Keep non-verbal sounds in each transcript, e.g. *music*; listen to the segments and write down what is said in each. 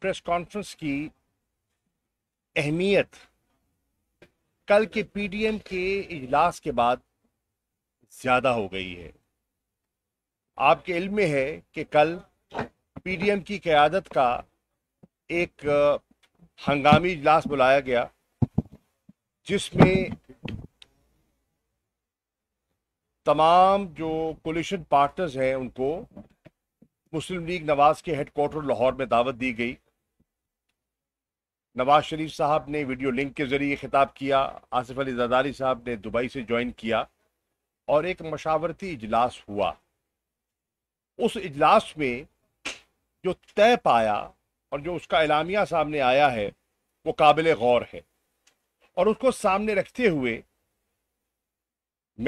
Press conference की अहमियत कल के पीडीएम के इजलास के बाद ज़्यादा हो गई है आपके इल्म में है कि कल पीडीएम की क़्यादत का एक हंगामी इजलास बुलाया गया जिसमें तमाम जो कोलिशन पार्टनर्स हैं उनको मुस्लिम लीग नवाज के हेडक्वार्टर लाहौर में दावत दी गई नवाज शरीफ साहब ने वीडियो लिंक के ज़रिए ख़िताब किया आसिफ अली जदारी साहब ने दुबई से ज्वाइन किया और एक मशावरती इजलास हुआ उस इजलास में जो तय पाया और जो उसका एलामिया सामने आया है वो काबिल गौर है और उसको सामने रखते हुए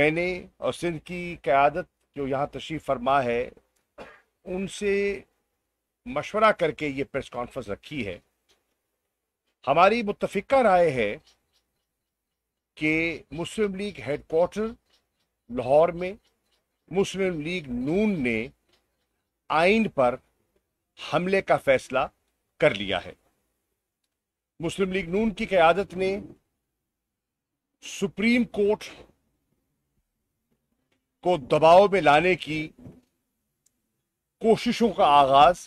मैंने और सिंध की क़्यादत जो यहाँ तशरीफ़ फरमा है उनसे मशवरा करके ये प्रेस कॉन्फ्रेंस रखी है हमारी मुतफिका राय है कि मुस्लिम लीग हेडकोार्टर लाहौर में मुस्लिम लीग नून ने आइन पर हमले का फैसला कर लिया है मुस्लिम लीग नून की क़्यादत ने सुप्रीम कोर्ट को दबाव में लाने की कोशिशों का आगाज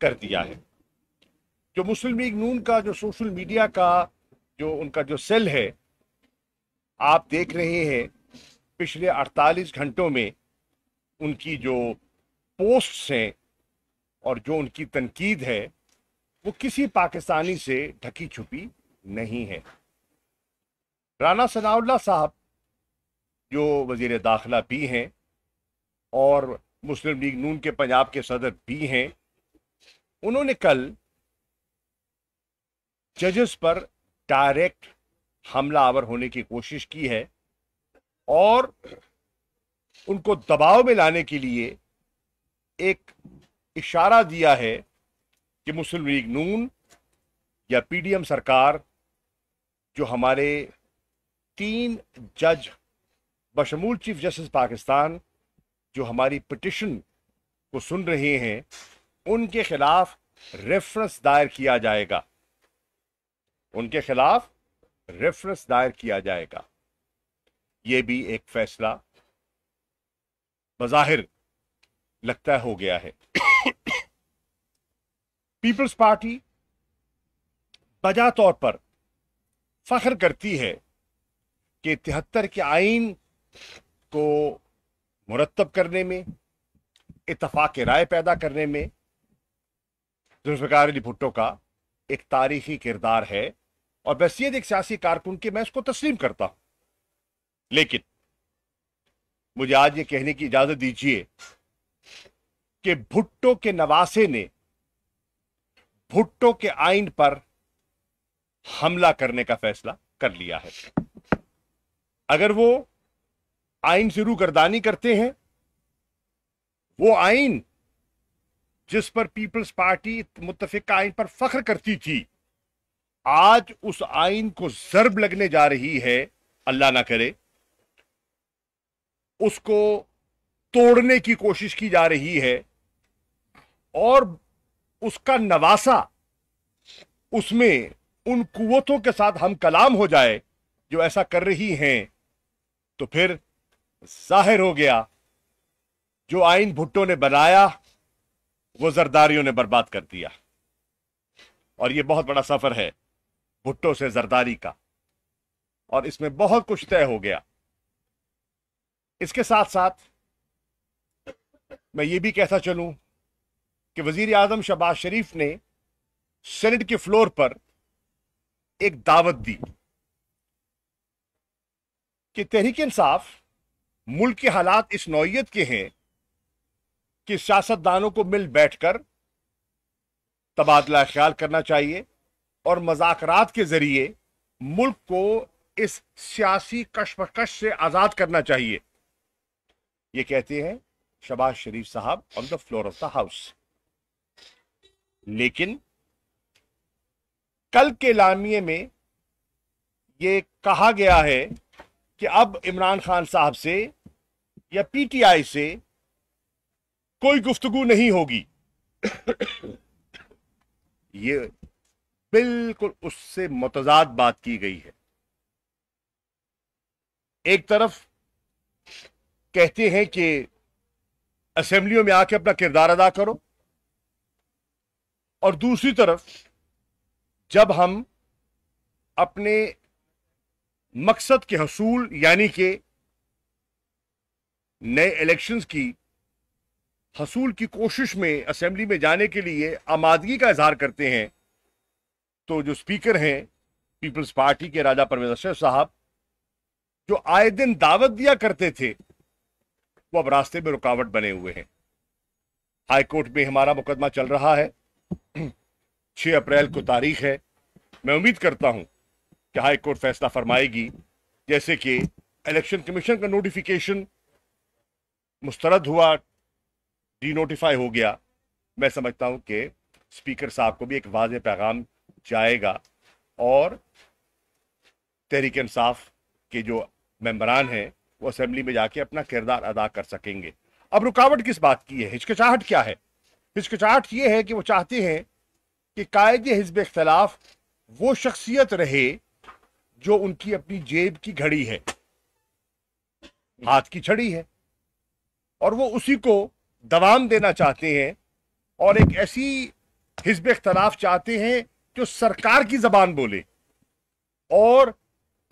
कर दिया है जो मुस्लिम लीग नून का जो सोशल मीडिया का जो उनका जो सेल है आप देख रहे हैं पिछले 48 घंटों में उनकी जो पोस्ट्स हैं और जो उनकी तनकीद है वो किसी पाकिस्तानी से ढकी छुपी नहीं है राना सनाउल्ला साहब जो वजीर दाखिला भी हैं और मुस्लिम लीग नून के पंजाब के सदर भी हैं उन्होंने कल जजेस पर डायरेक्ट हमला आवर होने की कोशिश की है और उनको दबाव में लाने के लिए एक इशारा दिया है कि मुस्लिम लीग नून या पीडीएम सरकार जो हमारे तीन जज बशमूल चीफ जस्टिस पाकिस्तान जो हमारी पिटिशन को सुन रहे हैं उनके खिलाफ रेफरेंस दायर किया जाएगा उनके खिलाफ रेफरेंस दायर किया जाएगा यह भी एक फैसला बज़ाहिर लगता हो गया है पीपल्स पार्टी बजा तौर पर फख्र करती है कि तिहत्तर के आइन को मुरतब करने में इतफाक राय पैदा करने में जुल्फिकार अली भुट्टो का एक तारीखी किरदार है और बसीत एक सियासी कारकुन की मैं उसको तस्लीम करता हूं लेकिन मुझे आज ये कहने की इजाजत दीजिए कि भुट्टो के नवासे ने भुट्टो के आइन पर हमला करने का फैसला कर लिया है अगर वो आइन से रूगरदानी करते हैं वो आइन जिस पर पीपल्स पार्टी मुतफिक आइन पर फख्र करती थी आज उस आइन को जरब लगने जा रही है अल्लाह ना करे उसको तोड़ने की कोशिश की जा रही है और उसका नवासा उसमें उन कुतों के साथ हम कलाम हो जाए जो ऐसा कर रही हैं तो फिर जाहिर हो गया जो आइन भुट्टो ने बनाया वो जरदारियों ने बर्बाद कर दिया और ये बहुत बड़ा सफर है भुट्टो से जरदारी का और इसमें बहुत कुछ तय हो गया इसके साथ साथ मैं ये भी कहता चलूं कि वजीर आजम शबाज शरीफ ने सेनेट के फ्लोर पर एक दावत दी कि तहरीक इंसाफ मुल्क के हालात इस नौीयत के हैं कि सियासतदानों को मिल बैठकर तबादला ख्याल करना चाहिए और मजाकरात के ज़रिए मुल्क को इस सियासी कशमकश से आज़ाद करना चाहिए ये कहते हैं शबाज शरीफ साहब on the floor of the house लेकिन कल के लामिए में ये कहा गया है कि अब इमरान खान साहब से या पीटीआई से कोई गुफ्तगु नहीं होगी ये बिल्कुल उससे मतजाद बात की गई है एक तरफ कहते हैं कि असेंबलियों में आके अपना किरदार अदा करो और दूसरी तरफ जब हम अपने मकसद के हसूल यानी कि नए इलेक्शंस की हसूल की कोशिश में असेंबली में जाने के लिए आमादगी का इजहार करते हैं तो जो स्पीकर हैं पीपल्स पार्टी के राजा परवेज अशरफ साहब जो आए दिन दावत दिया करते थे वो अब रास्ते में रुकावट बने हुए हैं हाई कोर्ट में हमारा मुकदमा चल रहा है 6 *clears throat* अप्रैल को तारीख है मैं उम्मीद करता हूं कि हाई कोर्ट फैसला फरमाएगी जैसे कि इलेक्शन कमीशन का नोटिफिकेशन मुस्तरद हुआ डी नोटिफाई हो गया मैं समझता हूँ कि स्पीकर साहब को भी एक वाज पैगाम जाएगा और तहरीक इंसाफ के जो मेम्बरान हैं वो असम्बली में जाके अपना किरदार अदा कर सकेंगे अब रुकावट किस बात की है हिचकिचाहट क्या है हिचकिचाहट ये है कि वो चाहते हैं कि कायद हिजब इख्तलाफ वो शख्सियत रहे जो उनकी अपनी जेब की घड़ी है हाथ की छड़ी है और वो उसी को दवाम देना चाहते हैं और एक ऐसी हिजब इख्तलाफ चाहते हैं जो सरकार की जबान बोले और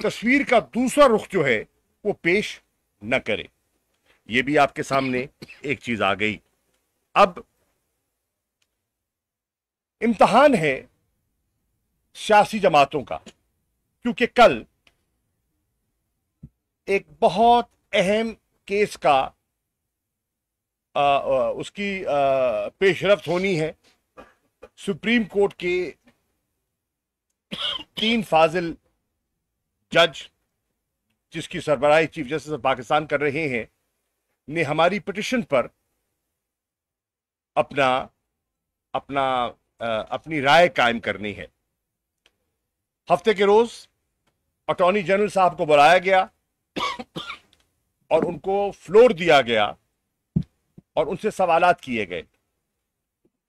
तस्वीर का दूसरा रुख जो है वो पेश न करे ये भी आपके सामने एक चीज आ गई अब इम्तहान है सियासी जमातों का क्योंकि कल एक बहुत अहम केस का आ, उसकी पेशरफ होनी है सुप्रीम कोर्ट के तीन फाजिल जज जिसकी सरबराही चीफ जस्टिस ऑफ पाकिस्तान कर रहे हैं ने हमारी पिटिशन पर अपना अपना आ, अपनी राय कायम करनी है हफ्ते के रोज अटॉर्नी जनरल साहब को बुलाया गया और उनको फ्लोर दिया गया और उनसे सवाल किए गए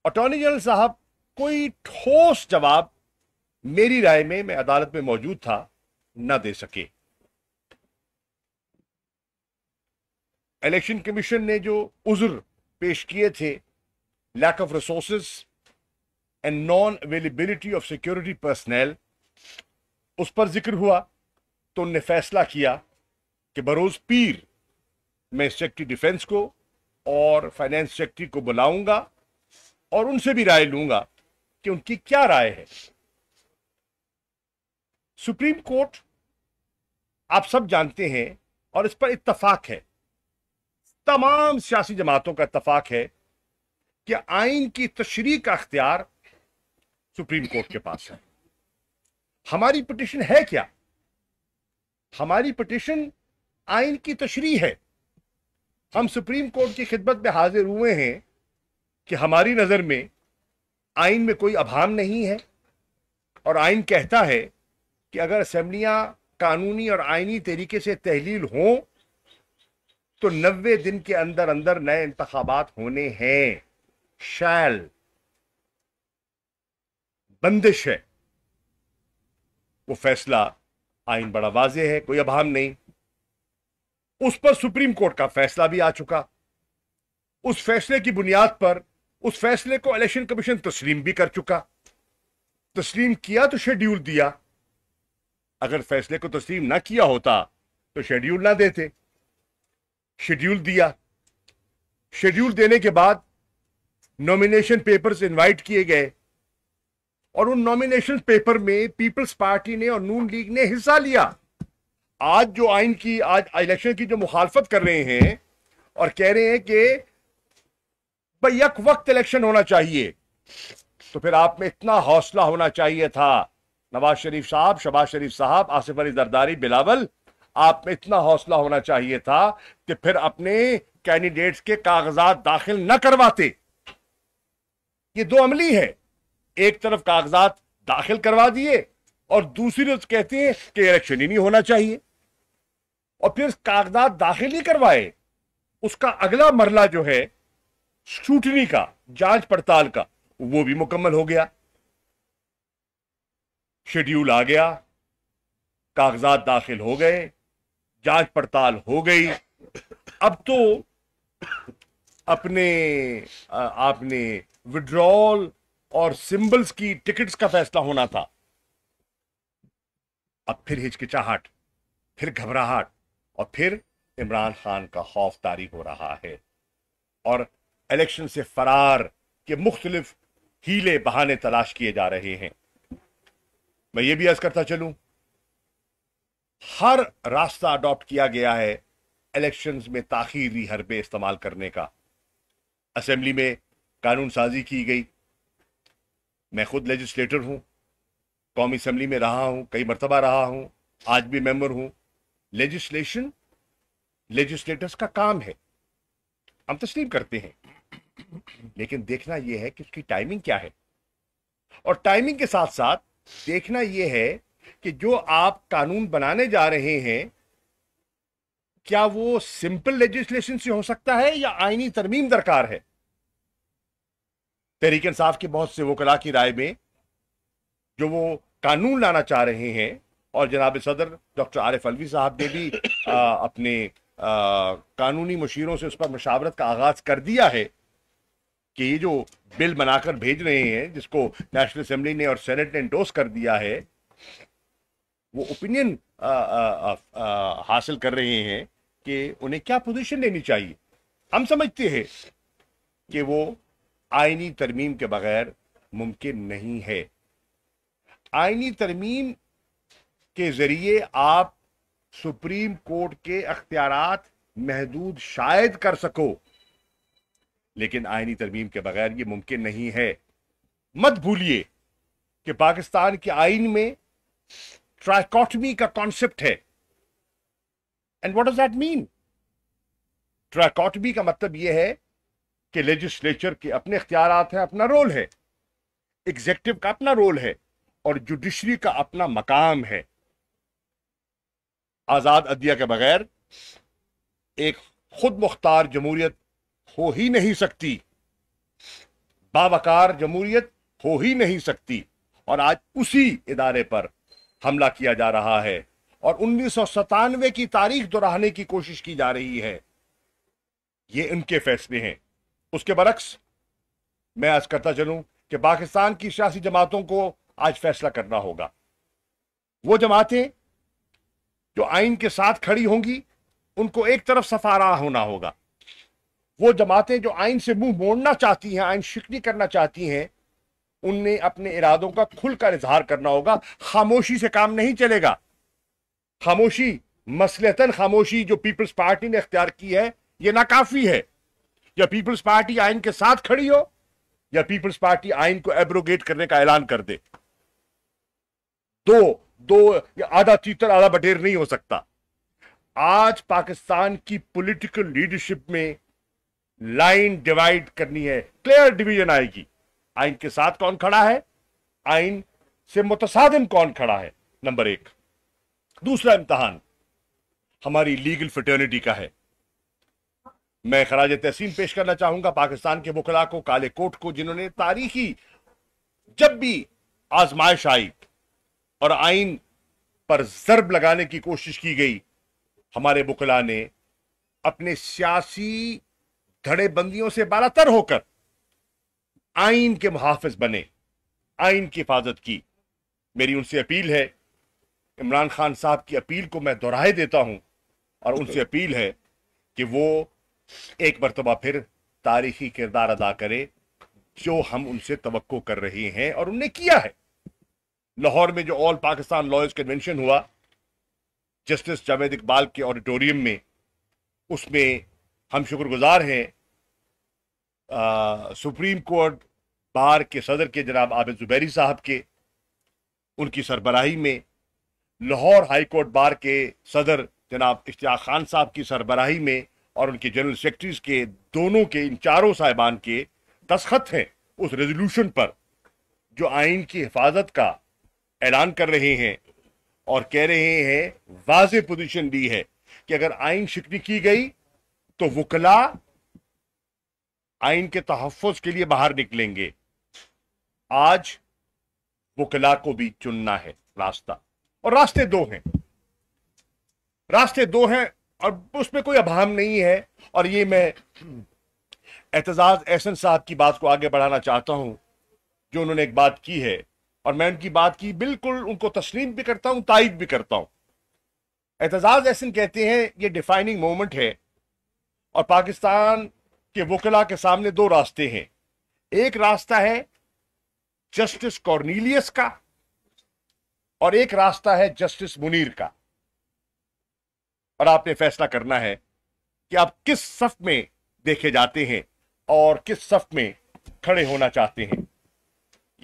अटॉर्नी जनरल साहब कोई ठोस जवाब मेरी राय में मैं अदालत में मौजूद था न दे सके इलेक्शन कमीशन ने जो उज्र पेश किए थे lack of resource and non availability of security personnel उस पर जिक्र हुआ तो उनने फैसला किया कि बरोज पीर मैं सेक्टरी डिफेंस को और फाइनेंस सेक्रेटरी को बुलाऊंगा और उनसे भी राय लूंगा कि उनकी क्या राय है सुप्रीम कोर्ट आप सब जानते हैं और इस पर इत्तफाक है तमाम सियासी जमातों का इत्तफाक है कि आइन की तशरी का अख्तियार सुप्रीम कोर्ट के पास है हमारी पिटिशन है क्या हमारी पिटिशन आइन की तशरी है हम सुप्रीम कोर्ट की खिदमत में हाजिर हुए हैं कि हमारी नज़र में आइन में कोई अभाम नहीं है और आइन कहता है कि अगर असम्बलियाँ कानूनी और आइनी तरीके से तहलील हों तो नबे दिन के अंदर अंदर नए इंतबात होने हैं शैल बंदिश है वो फैसला आइन बड़ा वाजे है कोई अभाम नहीं उस पर सुप्रीम कोर्ट का फैसला भी आ चुका उस फैसले की बुनियाद पर उस फैसले को इलेक्शन कमीशन तस्लीम भी कर चुका तस्लीम किया तो शेड्यूल दिया अगर फैसले को तस्लीम ना किया होता तो शेड्यूल ना देते शेड्यूल दिया शेड्यूल देने के बाद नॉमिनेशन पेपर्स इनवाइट किए गए और उन नॉमिनेशन पेपर में पीपल्स पार्टी ने और नून लीग ने हिस्सा लिया आज जो आइन की आज इलेक्शन की जो मुखालफत कर रहे हैं और कह रहे हैं कि यक वक्त इलेक्शन होना चाहिए तो फिर आप में इतना हौसला होना चाहिए था नवाज शरीफ साहब शबाज शरीफ साहब आसिफ अली जरदारी बिलावल आप में इतना हौसला होना चाहिए था कि फिर अपने कैंडिडेट्स के कागजात दाखिल न करवाते ये दो अमली है एक तरफ कागजात दाखिल करवा दिए और दूसरी तरफ कहते हैं कि इलेक्शन ही नहीं होना चाहिए और फिर कागजात दाखिल ही करवाए उसका अगला मरला जो है स्क्रूटनी का जांच पड़ताल का वो भी मुकम्मल हो गया शेड्यूल आ गया कागजात दाखिल हो गए जांच पड़ताल हो गई अब तो अपने आपने विड्रॉल और सिंबल्स की टिकट्स का फैसला होना था अब फिर हिचकिचाहट फिर घबराहट और फिर इमरान खान का खौफ तारी हो रहा है और इलेक्शन से फरार के मुख्तलिफ हीले बहाने तलाश किए जा रहे हैं मैं ये भी अर्ज करता चलूं हर रास्ता अडॉप्ट किया गया है इलेक्शंस में ताखीरी हरबे इस्तेमाल करने का असेंबली में कानून साजी की गई मैं खुद लेजिस्लेटर हूं कौमी असेंबली में रहा हूं कई मरतबा रहा हूं आज भी मेंबर हूं लेजिस्लेशन लेजिस्लेटर्स का काम है हम तस्लीम करते हैं लेकिन देखना यह है कि उसकी टाइमिंग क्या है और टाइमिंग के साथ साथ देखना यह है कि जो आप कानून बनाने जा रहे हैं क्या वो सिंपल लेजिस्लेशन से हो सकता है या आईनी तरमीम दरकार है तहरीक इंसाफ के बहुत से वकला की राय में जो वो कानून लाना चाह रहे हैं और जनाब सदर डॉक्टर आरिफ अलवी साहब ने भी आ, अपने आ, कानूनी मशीरों से उस पर मशावरत का आगाज कर दिया है कि ये जो बिल बनाकर भेज रहे हैं जिसको नेशनल असम्बली ने और सेनेट ने इंडोस कर दिया है वो ओपिनियन हासिल कर रहे हैं कि उन्हें क्या पोजीशन लेनी चाहिए हम समझते हैं कि वो आइनी तरमीम के बगैर मुमकिन नहीं है आइनी तरमीम के जरिए आप सुप्रीम कोर्ट के अख्तियार महदूद शायद कर सको लेकिन आइनी तरमीम के बगैर ये मुमकिन नहीं है मत भूलिए कि पाकिस्तान के आइन में ट्राइकॉटमी का कॉन्सेप्ट है and what does that mean trichotomy का मतलब यह है कि लेजिस्लेचर के अपने अख्तियार हैं अपना रोल है एग्जेक्टिव का अपना रोल है और जुडिशरी का अपना मकाम है आज़ाद अदलिया के बगैर एक खुद मुख्तार जमहूरियत हो ही नहीं सकती बावकार जमहूरियत हो ही नहीं सकती और आज उसी इदारे पर हमला किया जा रहा है और उन्नीस सौ सतानवे की तारीख दोहराने की कोशिश की जा रही है ये इनके फैसले हैं उसके बरक्स मैं आज करता चलूं कि पाकिस्तान की सियासी जमातों को आज फैसला करना होगा वो जमातें जो आइन के साथ खड़ी होंगी उनको एक तरफ सफारा होना होगा वो जमातें जो आइन से मुंह मोड़ना चाहती हैं आइन शिकनी करना चाहती हैं उनने अपने इरादों का खुलकर इजहार करना होगा खामोशी से काम नहीं चलेगा खामोशी मसलतन खामोशी जो पीपल्स पार्टी ने अख्तियार की है ये नाकाफी है या पीपल्स पार्टी आइन के साथ खड़ी हो या पीपल्स पार्टी आइन को एब्रोगेट करने का ऐलान कर दे दो दो आधा तीतर आधा बटेर नहीं हो सकता आज पाकिस्तान की पॉलिटिकल लीडरशिप में लाइन डिवाइड करनी है क्लियर डिवीजन आएगी आइन के साथ कौन खड़ा है आइन से मुतसादिन कौन खड़ा है नंबर एक दूसरा इम्तहान हमारी लीगल फटर्निटी का है मैं खराज तहसीन पेश करना चाहूंगा पाकिस्तान के वकला को काले कोट को जिन्होंने तारीखी जब भी आजमाइश आई और आइन पर जरब लगाने की कोशिश की गई हमारे बुकला ने अपने सियासी धड़ेबंदियों से बालातर होकर आइन के मुहाफिज बने आइन की हिफाजत की मेरी उनसे अपील है इमरान खान साहब की अपील को मैं दोहराए देता हूं और उनसे अपील है कि वो एक मरतबा फिर तारीखी किरदार अदा करें जो हम उनसे तो कर रहे हैं और उनने किया है लाहौर में जो ऑल पाकिस्तान लॉयर्स कन्वेंशन हुआ जस्टिस जावेद इकबाल के ऑडिटोरियम में उसमें हम शुक्रगुजार हैं आ, सुप्रीम कोर्ट बार के सदर के जनाब आबिद जुबैरी साहब के उनकी सरबराही में लाहौर हाई कोर्ट बार के सदर जनाब इश्तियाक खान साहब की सरबराही में और उनके जनरल सेक्रेटरीज के दोनों के इन चारों साहिबान के दस्खत हैं उस रेजोल्यूशन पर जो आइन की हिफाजत का ऐलान कर रहे हैं और कह रहे हैं वाज पोजीशन दी है कि अगर आइन शिकनी की गई तो वकला आइन के तहफ़ के लिए बाहर निकलेंगे आज वकला को भी चुनना है रास्ता और रास्ते दो हैं रास्ते दो हैं और उसमें कोई अभाम नहीं है और ये मैं एहतजाज एहसन साहब की बात को आगे बढ़ाना चाहता हूं जो उन्होंने एक बात की है और मैं उनकी बात की बिल्कुल उनको तस्लीम भी करता हूँ तायद भी करता हूँ एतजाज़ एहसन कहते हैं ये डिफाइनिंग मोमेंट है और पाकिस्तान के वकला के सामने दो रास्ते हैं एक रास्ता है जस्टिस कॉर्नीलियस का और एक रास्ता है जस्टिस मुनीर का और आपने फैसला करना है कि आप किस सफ में देखे जाते हैं और किस सफ में खड़े होना चाहते हैं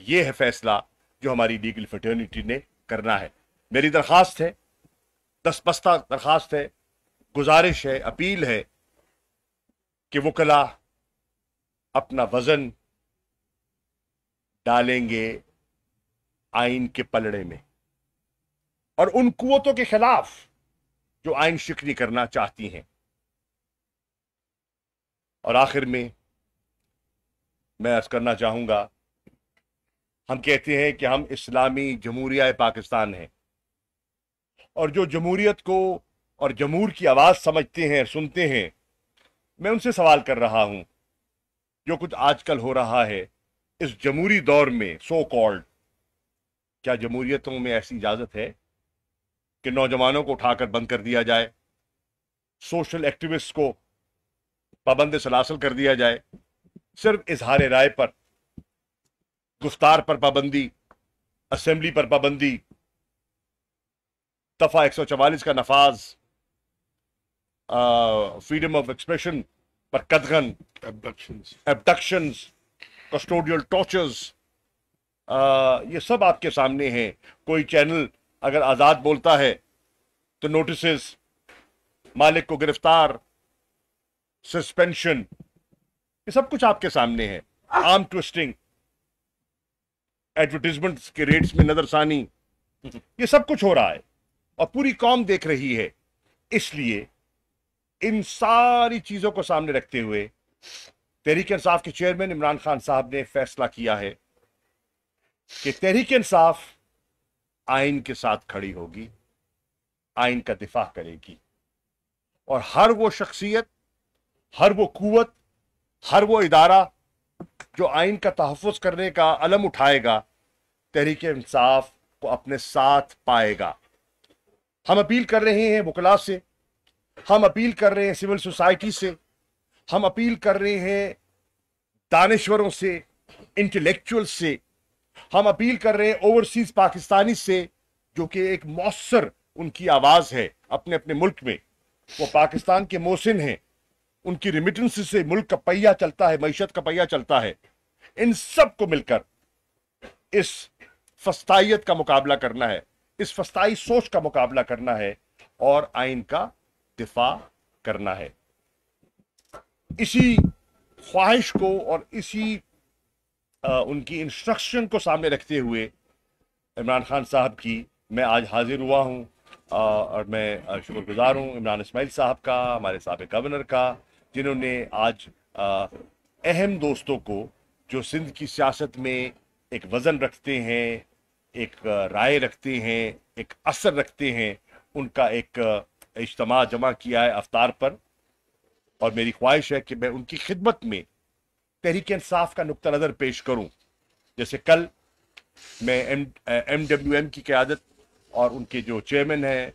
यह है फैसला जो हमारी लीगल फटर्निटी ने करना है मेरी दरखास्त है दस पस्ता दरखास्त है गुजारिश है अपील है कि वो कला अपना वजन डालेंगे आइन के पलड़े में और उन कुतों के खिलाफ जो आइन शिक्री करना चाहती हैं और आखिर में मैं अर्ज करना चाहूंगा हम कहते हैं कि हम इस्लामी जमहूरिया पाकिस्तान हैं और जो जमहूरीत को और जमूर की आवाज़ समझते हैं सुनते हैं मैं उनसे सवाल कर रहा हूँ जो कुछ आजकल हो रहा है इस जमहूरी दौर में सो कॉल्ड क्या जमहूरियतों में ऐसी इजाज़त है कि नौजवानों को उठाकर बंद कर दिया जाए सोशल एक्टिविस्ट को पाबंद सलासल कर दिया जाए सिर्फ इजहार राय पर गुफ्तार पर पाबंदी असेंबली पर पाबंदी दफ़ा एक सौ चवालीस का नफाज फ्रीडम ऑफ एक्सप्रेशन पर कदगन एबडक्शन कस्टोडियल टॉर्चर्स ये सब आपके सामने हैं कोई चैनल अगर आज़ाद बोलता है तो नोटिस मालिक को गिरफ्तार सस्पेंशन ये सब कुछ आपके सामने है आर्म ट्विस्टिंग एडवर्टीजमेंट के रेट्स में नजरसानी ये सब कुछ हो रहा है और पूरी कौम देख रही है इसलिए इन सारी चीज़ों को सामने रखते हुए तहरीक इंसाफ के चेयरमैन इमरान खान साहब ने फैसला किया है कि तहरीक इंसाफ आइन के साथ खड़ी होगी आइन का दिफा करेगी और हर वो शख्सियत हर वो कुत हर वो इदारा जो आइन का तहफ़ करने का अलम उठाएगा तहरीक इंसाफ को अपने साथ पाएगा हम अपील कर रहे हैं वकला से हम अपील कर रहे हैं सिविल सोसाइटी से हम अपील कर रहे हैं दानश्वरों से इंटेलेक्चुअल से हम अपील कर रहे हैं ओवरसीज पाकिस्तानी से जो कि एक मौसर उनकी आवाज़ है अपने अपने मुल्क में वो पाकिस्तान के मोसिन हैं उनकी रिमिटेंस से मुल्क का पहिया चलता है मीशत का पहिया चलता है इन सब को मिलकर इस फस्ताइत का मुकाबला करना है इस फस्ताई सोच का मुकाबला करना है और आइन का दिफा करना है इसी ख्वाहिश को और इसी आ, उनकी इंस्ट्रक्शन को सामने रखते हुए इमरान खान साहब की मैं आज हाजिर हुआ हूँ और मैं शुक्रगुजार हूँ इमरान इसमाइल साहब का हमारे सबक गवर्नर का जिन्होंने आज अहम दोस्तों को जो सिंध की सियासत में एक वजन रखते हैं एक राय रखते हैं एक असर रखते हैं उनका एक इज्तम जमा किया है अवतार पर और मेरी ख्वाहिश है कि मैं उनकी खिदमत में तहरीक इंसाफ का नुक़ नज़र पेश करूं जैसे कल मैं एम एम डब्ल्यू एम की क़्यादत और उनके जो चेयरमैन हैं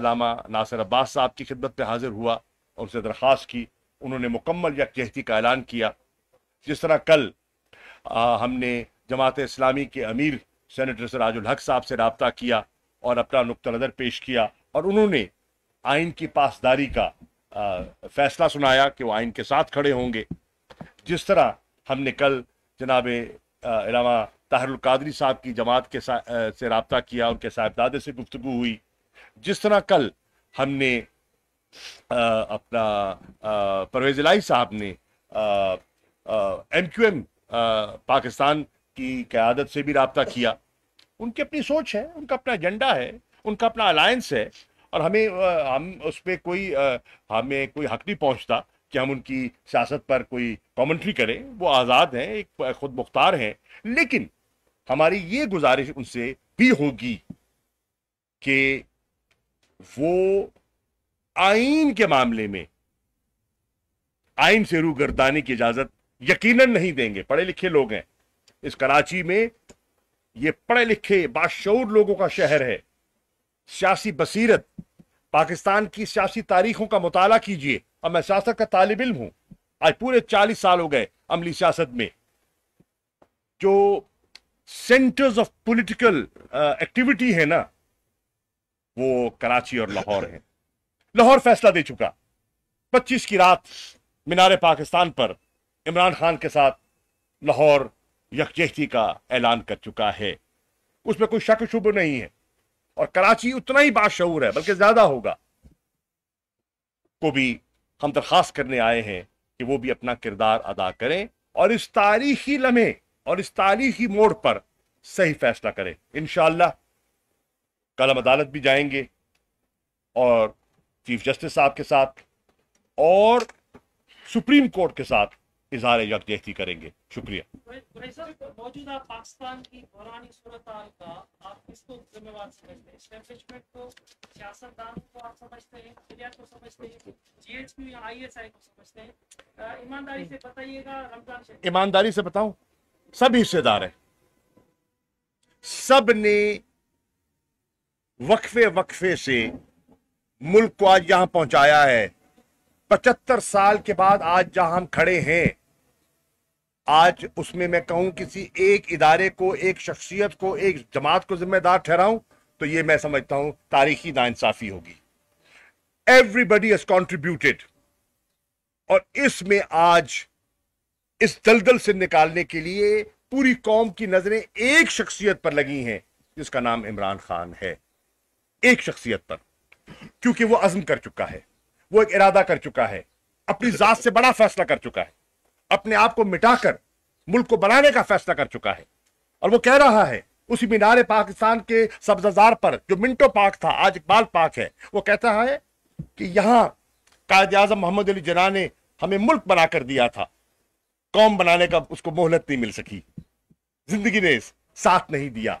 अलामा नासर अब्बास साहब की खिदमत में हाज़िर हुआ और उनसे दरख्वास्त की उन्होंने मुकम्मल यकजहती का ऐलान किया जिस तरह कल आ, हमने जमात इस्लामी के अमीर सेनेटर सराजुल हक साहब से रबता किया और अपना नुक़ नज़र पेश किया और उन्होंने आइन की पासदारी का आ, फैसला सुनाया कि वो आइन के साथ खड़े होंगे जिस तरह हमने कल जनाब इलामा ताहरुल कादरी साहब की जमात के साथ से रबता किया उनके साहबदादे से गुफ्तु हुई जिस तरह कल हमने अपना परवेज लाई साहब ने एम क्यू एम पाकिस्तान की क्यादत से भी रबता किया उनकी अपनी सोच है उनका अपना एजेंडा है उनका अपना अलायंस है और हमें हम उस पर कोई हमें कोई हक नहीं पहुँचता कि हम उनकी सियासत पर कोई कमेंट्री करें वो आज़ाद हैं एक खुद मुख्तार हैं लेकिन हमारी ये गुजारिश उनसे भी होगी कि वो आइन के मामले में आइन से रू गर्दानी की इजाजत यकीनन नहीं देंगे पढ़े लिखे लोग हैं इस कराची में ये पढ़े लिखे बाशूर लोगों का शहर है सियासी बसीरत पाकिस्तान की सियासी तारीखों का मुताला कीजिए और मैं सियासत का तालब इल्म हूं आज पूरे चालीस साल हो गए अमली सियासत में जो सेंटर्स ऑफ पॉलिटिकल एक्टिविटी है ना वो कराची और लाहौर है लाहौर फैसला दे चुका 25 की रात मीनार पाकिस्तान पर इमरान खान के साथ लाहौर यकजहती का ऐलान कर चुका है उसमें कोई शक शुभ नहीं है और कराची उतना ही बाशूर है बल्कि ज्यादा होगा को भी हम दरखास्त करने आए हैं कि वो भी अपना किरदार अदा करें और इस तारीखी लम्हे और इस तारीखी मोड़ पर सही फैसला करें इन कल अदालत भी जाएंगे और चीफ जस्टिस साहब के साथ और सुप्रीम कोर्ट के साथ इजहार यकजहती करेंगे शुक्रिया मौजूदा पाकिस्तान की सूरत का आप किसको जिम्मेवार समझते हैं स्टेब्लिशमेंट को को आप समझते हैं मीडिया को समझते हैं या आईएसआई को समझते हैं ईमानदारी से बताइएगा रमजान ईमानदारी से बताऊं सब हिस्सेदार हैं सब ने वक्फे वक्फे से मुल्क को आज यहां पहुंचाया है पचहत्तर साल के बाद आज जहां हम खड़े हैं आज उसमें मैं कहूं किसी एक इदारे को एक शख्सियत को एक जमात को जिम्मेदार ठहराऊं तो ये मैं समझता हूं तारीखी नाइंसाफी होगी एवरीबडी इज कॉन्ट्रीब्यूटेड और इसमें आज इस दलदल से निकालने के लिए पूरी कौम की नजरें एक शख्सियत पर लगी हैं जिसका नाम इमरान खान है एक शख्सियत पर क्योंकि वो अजम कर चुका है वो एक इरादा कर चुका है अपनी जात से बड़ा फैसला कर चुका है अपने आप को मिटाकर मुल्क को बनाने का फैसला कर चुका है और वो कह रहा है उसी मीनारे पाकिस्तान के सब्जाजार पर जो मिंटो पार्क था आज इकबाल पार्क है वो कहता है कि यहां कायद आजम मोहम्मद अली जना ने हमें मुल्क बनाकर दिया था कौम बनाने का उसको मोहलत नहीं मिल सकी जिंदगी ने साथ नहीं दिया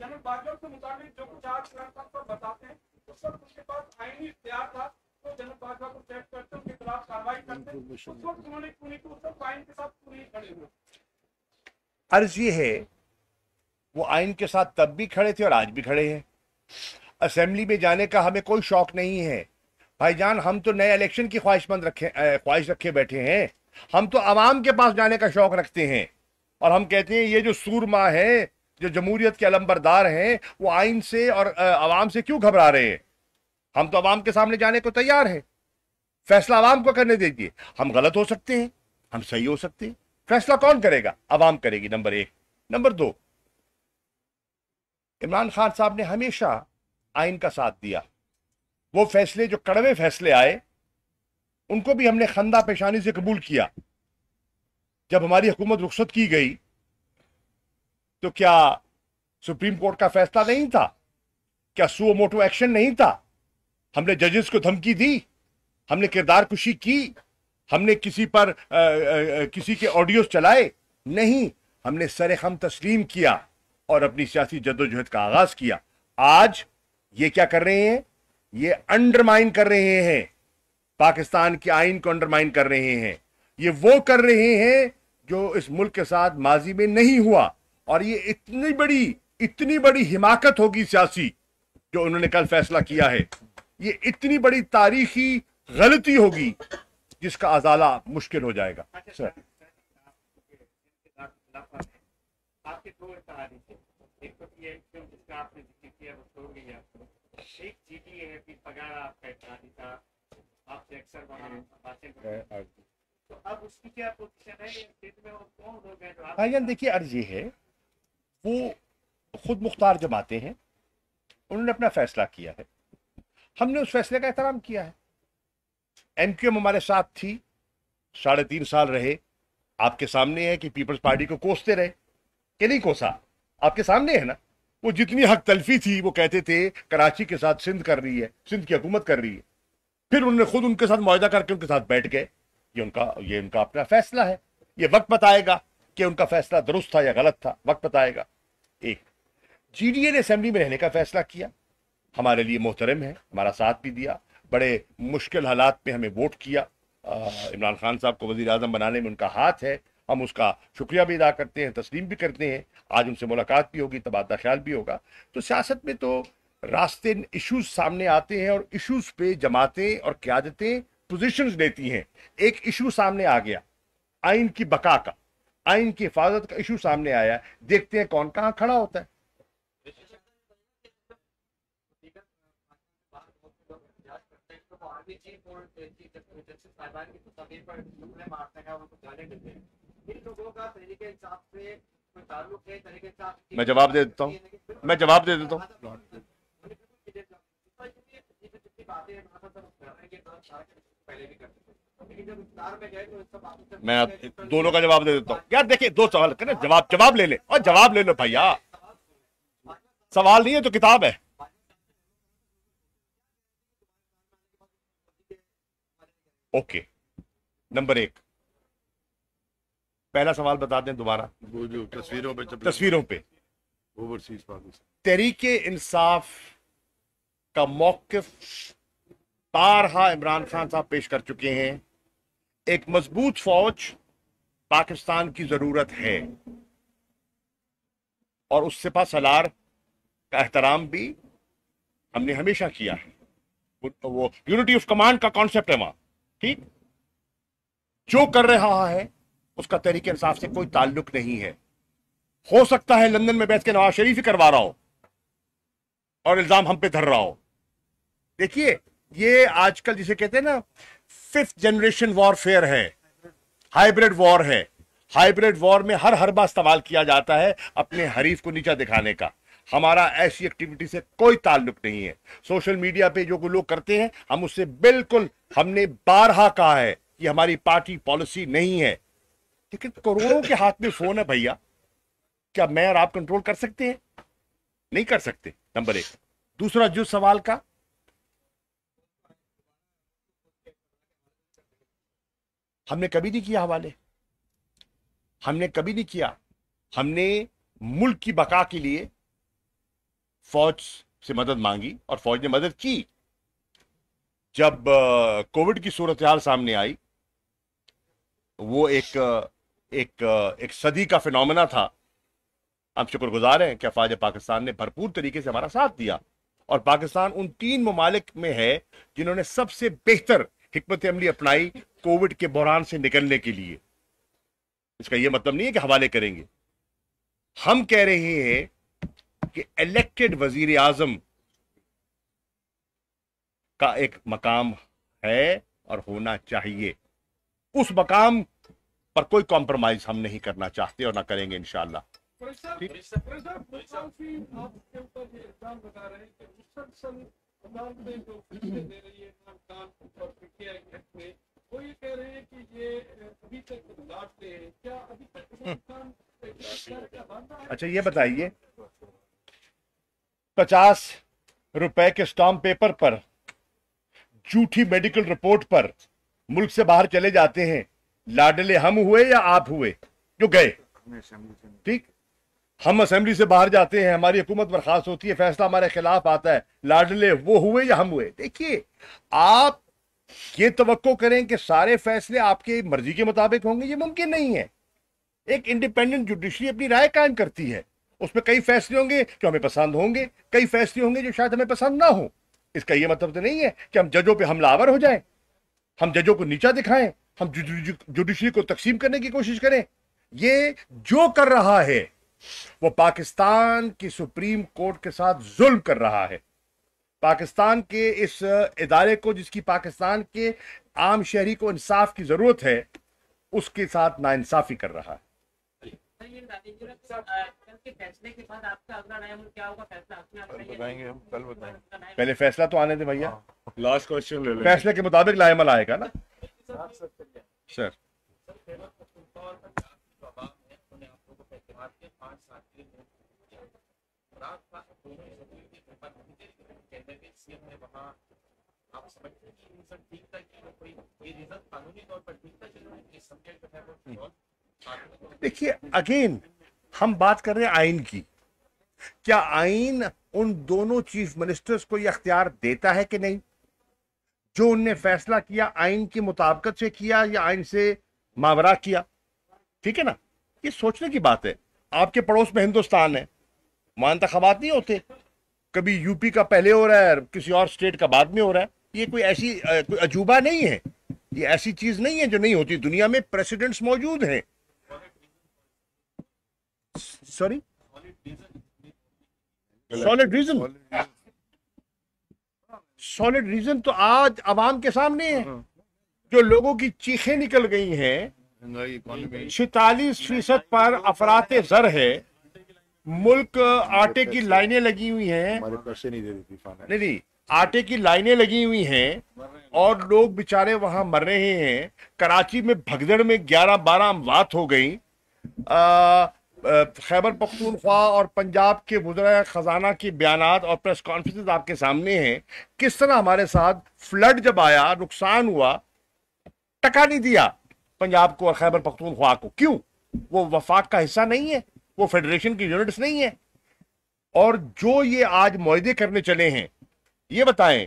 जनरल बागलौर के मुताबिक जो कुछ आज तक पर बताते हैं उस वक्त उसके पास आईनी इख्तियार था तो जनरल बाजवा को चेक करते उनके खिलाफ कार्रवाई करते उस वक्त उन्होंने पूरी को उस आईन के साथ पूरी खड़े हुए अर्ज ये है वो आइन के साथ तब भी खड़े थे और आज भी खड़े हैं असेंबली में जाने का हमें कोई शौक नहीं है भाईजान हम तो नए इलेक्शन की ख्वाहिशमंद रखे ख्वाहिश रखे बैठे हैं हम तो आवाम के पास जाने का शौक रखते हैं और हम कहते हैं ये जो सूरमा है जो जमहूरियत के अलम्बरदार हैं वो आइन से और आवाम से क्यों घबरा रहे हैं हम तो आवाम के सामने जाने को तैयार हैं फैसला आवाम को करने दीजिए हम गलत हो सकते हैं हम सही हो सकते हैं फैसला कौन करेगा आवाम करेगी नंबर एक नंबर दो इमरान खान साहब ने हमेशा आइन का साथ दिया वो फैसले जो कड़वे फैसले आए उनको भी हमने खंदा पेशानी से कबूल किया जब हमारी हुकूमत रुखसत की गई तो क्या सुप्रीम कोर्ट का फैसला नहीं था क्या सुओ मोटो एक्शन नहीं था हमने जजेस को धमकी दी हमने किरदार कुशी की हमने किसी पर आ, आ, आ, किसी के ऑडियो चलाए नहीं हमने हम तस्लीम किया और अपनी सियासी जद्दोजहद का आगाज किया आज ये क्या कर रहे हैं ये अंडरमाइन कर रहे हैं पाकिस्तान के आइन को अंडरमाइन कर रहे हैं ये वो कर रहे हैं जो इस मुल्क के साथ माजी में नहीं हुआ और ये इतनी बड़ी इतनी बड़ी हिमाकत होगी सियासी जो उन्होंने कल फैसला किया है ये इतनी बड़ी तारीखी गलती होगी जिसका अजाला मुश्किल हो जाएगा सर आपके दो तो आपने जिक्र किया वो छोड़ एक है कि पगार आपका था आपसे अक्सर बातें तो अब उसकी क्या पोजीशन है में और कौन लोग हैं जो देखिए अर्जी है वो खुद मुख्तार जमाते हैं उन्होंने अपना फैसला किया है हमने उस फैसले का एहतराम किया है एम क्यू एम हमारे साथ थी साढ़े तीन साल रहे आपके सामने है कि पीपल्स पार्टी को कोसते रहे कि नहीं कोसा आपके सामने है ना वो जितनी हक तलफी थी वो कहते थे कराची के साथ सिंध कर रही है सिंध की हुकूमत कर रही है फिर उन्होंने खुद उनके साथ मुआदा करके उनके साथ बैठ गए ये उनका ये उनका अपना फैसला है ये वक्त बताएगा कि उनका फैसला दुरुस्त था या गलत था वक्त बताएगा एक ए ने असेंबली में रहने का फैसला किया हमारे लिए मोहतरम है हमारा साथ भी दिया बड़े मुश्किल हालात में हमें वोट किया इमरान खान साहब को वजी अजम बनाने में उनका हाथ है हम उसका शुक्रिया भी अदा करते हैं तस्लीम भी करते हैं आज उनसे मुलाकात भी होगी तबादला ख्याल भी होगा तो सियासत में तो रास्ते इश्यूज सामने आते हैं और इश्यूज पे जमातें और क्यादतें पोजीशंस लेती हैं एक इशू सामने आ गया आइन की बका का आइन की हिफाजत का इशू सामने आया देखते हैं कौन कहाँ खड़ा होता है मैं जवाब दे देता हूँ मैं जवाब दे देता हूँ मैं तो अच्छा तो तो दोनों का जवाब दे देता हूँ यार देखिए दो सवाल करें जवाब जवाब ले ले और जवाब ले लो भैया सवाल नहीं है तो किताब है ओके नंबर एक पहला सवाल बता दें दोबारा तस्वीरों पे तस्वीरों पे तरीके इंसाफ का मौकफ बारहा इमरान खान साहब पेश कर चुके हैं एक मजबूत फौज पाकिस्तान की जरूरत है और उस सिपा सलार का एहतराम भी हमने हमेशा किया है वो, यूनिटी ऑफ कमांड का कॉन्सेप्ट है वहां ठीक जो कर रहा है उसका तरीके इंसाफ से कोई ताल्लुक नहीं है हो सकता है लंदन में बैठ के नवाज शरीफ ही करवा रहा हो और इल्जाम हम पे धर रहा हो देखिए ये आजकल जिसे कहते हैं ना फिफ्थ जनरेशन वॉरफेयर है हाइब्रिड वॉर है हाइब्रिड वॉर में हर हर बार इस्तेमाल किया जाता है अपने हरीफ को नीचा दिखाने का हमारा ऐसी एक्टिविटी से कोई ताल्लुक नहीं है सोशल मीडिया पे जो लोग करते हैं हम उससे बिल्कुल हमने बारहा कहा है कि हमारी पार्टी पॉलिसी नहीं है लेकिन करोड़ों के हाथ में फोन है भैया क्या मैं और आप कंट्रोल कर सकते हैं नहीं कर सकते नंबर एक दूसरा जो सवाल का हमने कभी नहीं किया हवाले हमने कभी नहीं किया हमने मुल्क की बका के लिए फौज से मदद मांगी और फौज ने मदद की जब कोविड की सूरत हाल सामने आई वो एक एक एक सदी का फिनोमेना था हम शुक्रगुजार हैं कि अफवाज पाकिस्तान ने भरपूर तरीके से हमारा साथ दिया और पाकिस्तान उन तीन ममालिक में है जिन्होंने सबसे बेहतर हमत अमली अपनाई कोविड के बहरान से निकलने के लिए इसका यह मतलब नहीं है कि हवाले करेंगे हम कह रहे हैं कि इलेक्टेड वजीर आजम का एक मकाम है और होना चाहिए उस मकाम पर कोई कॉम्प्रोमाइज हम नहीं करना चाहते और ना करेंगे इनशाला ठीक तमाम जो फीसें दे रही है इमरान खान और पीटीआई में वो ये कह रहे हैं कि ये अभी तक हैं क्या अभी तक इमरान खान अच्छा ये बताइए पचास रुपए के स्टाम्प पेपर पर झूठी मेडिकल रिपोर्ट पर मुल्क से बाहर चले जाते हैं लाडले हम हुए या आप हुए जो गए ठीक हम असेंबली से बाहर जाते हैं हमारी हुकूमत बर्खास्त होती है फैसला हमारे खिलाफ आता है लाडले वो हुए या हम हुए देखिए आप ये तो करें कि सारे फैसले आपके मर्जी के मुताबिक होंगे ये मुमकिन नहीं है एक इंडिपेंडेंट जुडिशरी अपनी राय कायम करती है उसमें कई फैसले होंगे जो हमें पसंद होंगे कई फैसले होंगे जो शायद हमें पसंद ना हो इसका यह मतलब तो नहीं है कि हम जजों पर हमलावर हो जाएं हम जजों को नीचा दिखाएं हम जुडिशरी को तकसीम करने की कोशिश करें ये जो कर रहा है वो पाकिस्तान की सुप्रीम कोर्ट के साथ जुल्म कर रहा है पाकिस्तान के इस इदारे को जिसकी पाकिस्तान के आम शहरी को इंसाफ की ज़रूरत है उसके साथ नाइंसाफी कर रहा है पहले फैसला तो आने दे भैया लास्ट क्वेश्चन ले फैसले के मुताबिक लाइमल आएगा ना सर आपके केंद्र के सीएम ने आप समझते हैं कि ठीक था कि कोई ये कानूनी तौर पर ठीक था सब्जेक्ट है वो हम्म। देखिए अगेन हम बात कर रहे हैं आइन की क्या आइन उन दोनों चीफ मिनिस्टर्स को यह अख्तियार देता है कि नहीं जो उनने फैसला किया आइन की मुताबकत से किया या आइन से मावरा किया ठीक है ना ये सोचने की बात है आपके पड़ोस में हिंदुस्तान है मान इंतबात नहीं होते कभी यूपी का पहले हो रहा है किसी और स्टेट का बाद में हो रहा है ये कोई ऐसी कोई अजूबा नहीं है ये ऐसी चीज नहीं है जो नहीं होती दुनिया में प्रेसिडेंट्स मौजूद हैं sorry solid reason solid reason तो आज आवाम के सामने है जो लोगों की चीखें निकल गई हैं छतालीस फीसद पर अफरात जर है मुल्क आटे की लाइनें लगी हुई हैं नहीं नहीं आटे की लाइनें लगी हुई हैं और लोग बेचारे वहां मर रहे हैं कराची में भगदड़ में 11 बारह अमवात हो गई खैबर पख्तूनख्वा और पंजाब के वजरा ख़जाना के बयान और प्रेस कॉन्फ्रेंस आपके सामने हैं किस तरह हमारे साथ फ्लड जब आया नुकसान हुआ टका नहीं दिया पंजाब को और खैबर पख्तूनख्वा को क्यों वो वफाक का हिस्सा नहीं है वो फेडरेशन की यूनिट्स नहीं है और जो ये आज माहे करने चले हैं ये बताएं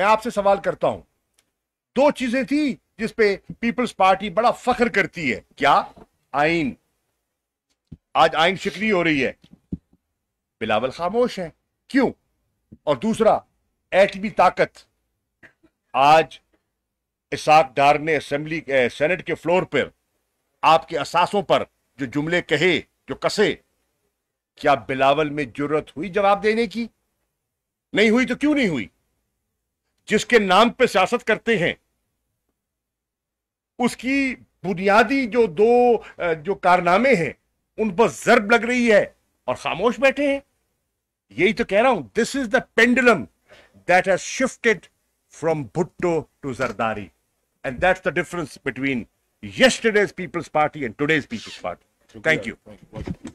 मैं आपसे सवाल करता हूं दो चीजें थी जिस पे पीपल्स पार्टी बड़ा फख्र करती है क्या आइन आज आइन शिकली हो रही है बिलावल खामोश है क्यों और दूसरा एटमी ताकत आज इसाक डार ने असेंबली सेनेट के फ्लोर पर आपके असासों पर जो जुमले कहे जो कसे क्या बिलावल में जरूरत हुई जवाब देने की नहीं हुई तो क्यों नहीं हुई जिसके नाम पे सियासत करते हैं उसकी बुनियादी जो दो जो कारनामे हैं उन पर जरब लग रही है और खामोश बैठे हैं यही तो कह रहा हूं this is the pendulum that has shifted from Bhutto to Zardari And that's the difference between yesterday's People's Party and today's People's Party. Thank you. Thank you.